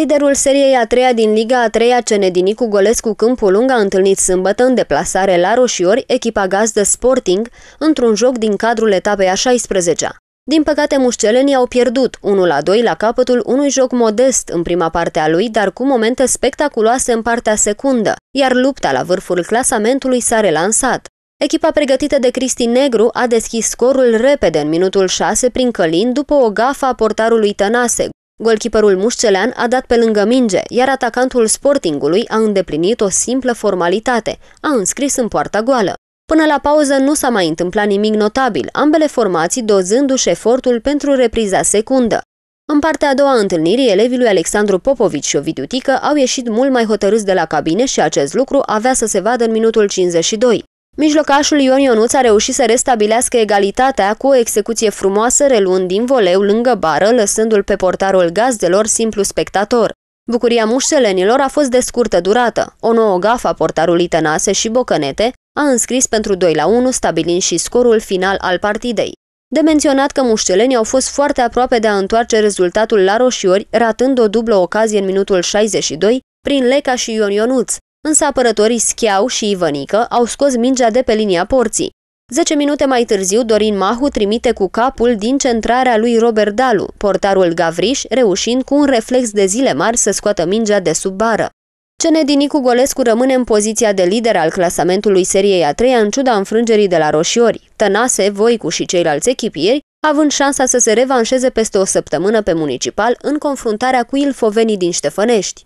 Liderul seriei a treia din Liga a treia Cenedinicu Golescu Câmpul Lung a întâlnit sâmbătă în deplasare la Roșiori echipa gazdă Sporting într-un joc din cadrul etapei a 16-a. Din păcate, mușcelenii au pierdut 1-2 la capătul unui joc modest în prima parte a lui, dar cu momente spectaculoase în partea secundă, iar lupta la vârful clasamentului s-a relansat. Echipa pregătită de Cristi Negru a deschis scorul repede în minutul 6 prin Călin după o gafă a portarului Tănase, Golchipărul Mușcelean a dat pe lângă minge, iar atacantul Sportingului a îndeplinit o simplă formalitate, a înscris în poarta goală. Până la pauză nu s-a mai întâmplat nimic notabil, ambele formații dozându-și efortul pentru repriza secundă. În partea a doua a întâlnirii, elevii lui Alexandru Popovici și Ovidiu Tică au ieșit mult mai hotărâți de la cabine și acest lucru avea să se vadă în minutul 52. Mijlocașul Ion Ionuț a reușit să restabilească egalitatea cu o execuție frumoasă reluând din voleu lângă bară, lăsându-l pe portarul gazdelor simplu spectator. Bucuria mușelenilor a fost de scurtă durată. O nouă gafă a portarului Tănase și Bocănete a înscris pentru 2 la 1, stabilind și scorul final al partidei. De menționat că mușelenii au fost foarte aproape de a întoarce rezultatul la roșiori, ratând o dublă ocazie în minutul 62 prin Leca și Ion Ionuț, însă apărătorii Schiau și Ivănică au scos mingea de pe linia porții. Zece minute mai târziu, Dorin Mahu trimite cu capul din centrarea lui Robert Dalu, portarul Gavriș, reușind cu un reflex de zile mari să scoată mingea de sub bară. Cenedinicu Golescu rămâne în poziția de lider al clasamentului seriei a treia în ciuda înfrângerii de la Roșiori. Tănase, Voicu și ceilalți echipieri, având șansa să se revanșeze peste o săptămână pe municipal în confruntarea cu ilfovenii din Ștefănești.